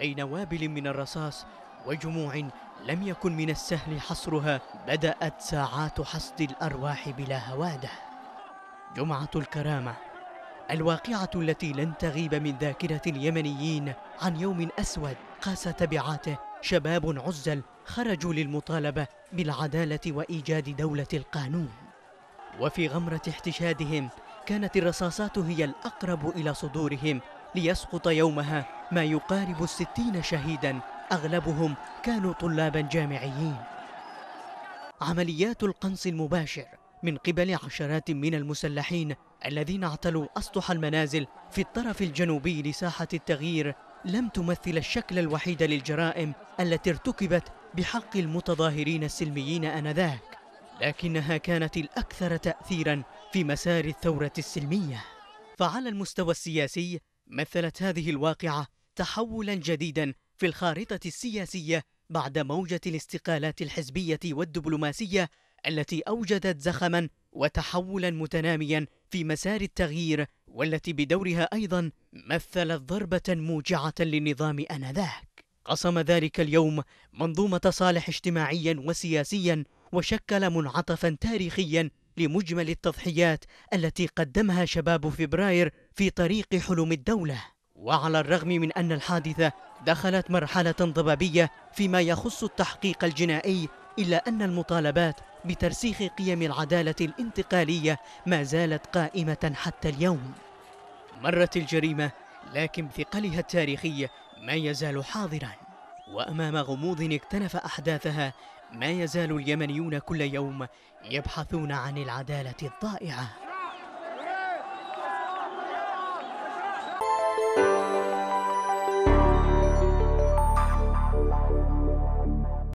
بين وابل من الرصاص وجموع لم يكن من السهل حصرها بدأت ساعات حصد الأرواح بلا هوادة جمعة الكرامة الواقعة التي لن تغيب من ذاكرة اليمنيين عن يوم أسود قاس تبعاته شباب عزل خرجوا للمطالبة بالعدالة وإيجاد دولة القانون وفي غمرة احتشادهم كانت الرصاصات هي الأقرب إلى صدورهم ليسقط يومها ما يقارب الستين شهيدا أغلبهم كانوا طلابا جامعيين عمليات القنص المباشر من قبل عشرات من المسلحين الذين اعتلوا أسطح المنازل في الطرف الجنوبي لساحة التغيير لم تمثل الشكل الوحيد للجرائم التي ارتكبت بحق المتظاهرين السلميين آنذاك لكنها كانت الأكثر تأثيرا في مسار الثورة السلمية فعلى المستوى السياسي مثلت هذه الواقعة تحولا جديدا في الخارطة السياسية بعد موجة الاستقالات الحزبية والدبلوماسية التي أوجدت زخما وتحولا متناميا في مسار التغيير والتي بدورها أيضا مثلت ضربة موجعة للنظام آنذاك قسم ذلك اليوم منظومة صالح اجتماعيا وسياسيا وشكل منعطفا تاريخيا لمجمل التضحيات التي قدمها شباب فبراير في طريق حلم الدولة وعلى الرغم من أن الحادثة دخلت مرحلة ضبابية فيما يخص التحقيق الجنائي إلا أن المطالبات بترسيخ قيم العدالة الانتقالية ما زالت قائمة حتى اليوم مرت الجريمة لكن بثقلها التاريخي ما يزال حاضرا وأمام غموض اكتنف أحداثها ما يزال اليمنيون كل يوم يبحثون عن العدالة الضائعة